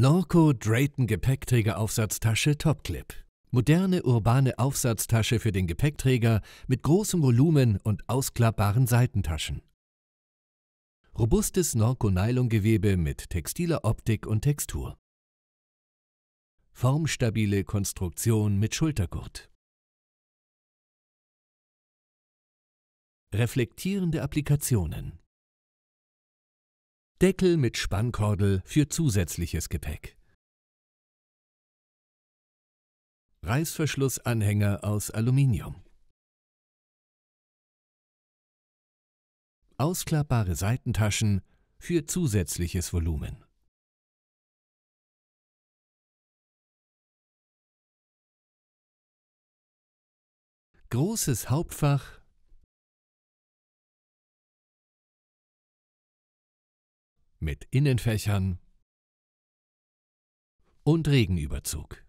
Norco Drayton Gepäckträgeraufsatztasche Topclip. Moderne urbane Aufsatztasche für den Gepäckträger mit großem Volumen und ausklappbaren Seitentaschen. Robustes Norco-Nylongewebe mit textiler Optik und Textur. Formstabile Konstruktion mit Schultergurt. Reflektierende Applikationen. Deckel mit Spannkordel für zusätzliches Gepäck. Reißverschlussanhänger aus Aluminium. Ausklappbare Seitentaschen für zusätzliches Volumen. Großes Hauptfach mit Innenfächern und Regenüberzug.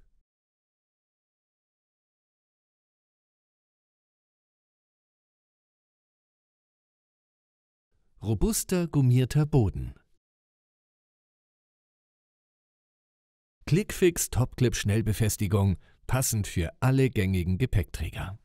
Robuster gummierter Boden. Clickfix Topclip Schnellbefestigung, passend für alle gängigen Gepäckträger.